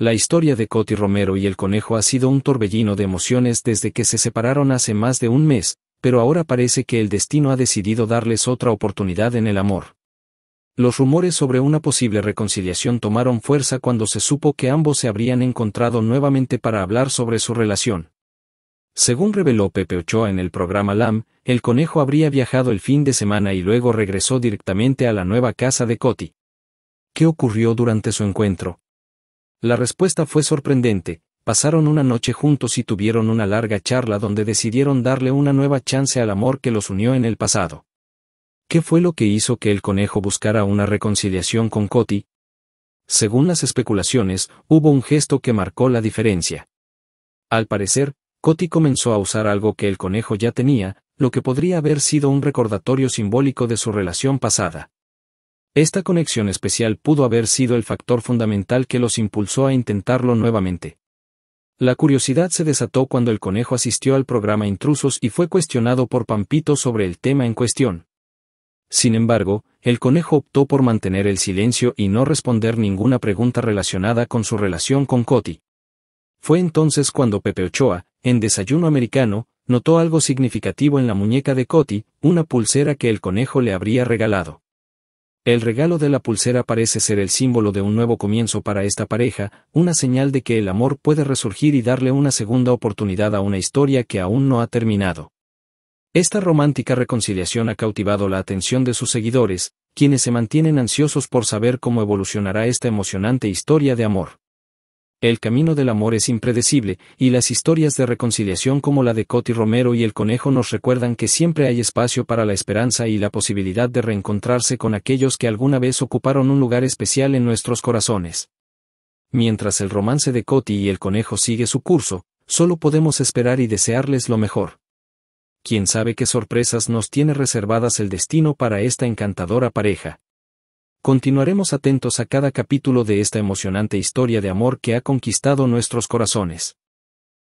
La historia de Coti Romero y el conejo ha sido un torbellino de emociones desde que se separaron hace más de un mes, pero ahora parece que el destino ha decidido darles otra oportunidad en el amor. Los rumores sobre una posible reconciliación tomaron fuerza cuando se supo que ambos se habrían encontrado nuevamente para hablar sobre su relación. Según reveló Pepe Ochoa en el programa LAM, el conejo habría viajado el fin de semana y luego regresó directamente a la nueva casa de Coti. ¿Qué ocurrió durante su encuentro? La respuesta fue sorprendente, pasaron una noche juntos y tuvieron una larga charla donde decidieron darle una nueva chance al amor que los unió en el pasado. ¿Qué fue lo que hizo que el conejo buscara una reconciliación con Coti? Según las especulaciones, hubo un gesto que marcó la diferencia. Al parecer, Coti comenzó a usar algo que el conejo ya tenía, lo que podría haber sido un recordatorio simbólico de su relación pasada. Esta conexión especial pudo haber sido el factor fundamental que los impulsó a intentarlo nuevamente. La curiosidad se desató cuando el conejo asistió al programa Intrusos y fue cuestionado por Pampito sobre el tema en cuestión. Sin embargo, el conejo optó por mantener el silencio y no responder ninguna pregunta relacionada con su relación con Coti. Fue entonces cuando Pepe Ochoa, en Desayuno Americano, notó algo significativo en la muñeca de Coti, una pulsera que el conejo le habría regalado. El regalo de la pulsera parece ser el símbolo de un nuevo comienzo para esta pareja, una señal de que el amor puede resurgir y darle una segunda oportunidad a una historia que aún no ha terminado. Esta romántica reconciliación ha cautivado la atención de sus seguidores, quienes se mantienen ansiosos por saber cómo evolucionará esta emocionante historia de amor. El camino del amor es impredecible, y las historias de reconciliación como la de Coti Romero y el conejo nos recuerdan que siempre hay espacio para la esperanza y la posibilidad de reencontrarse con aquellos que alguna vez ocuparon un lugar especial en nuestros corazones. Mientras el romance de Coti y el conejo sigue su curso, solo podemos esperar y desearles lo mejor. Quién sabe qué sorpresas nos tiene reservadas el destino para esta encantadora pareja. Continuaremos atentos a cada capítulo de esta emocionante historia de amor que ha conquistado nuestros corazones.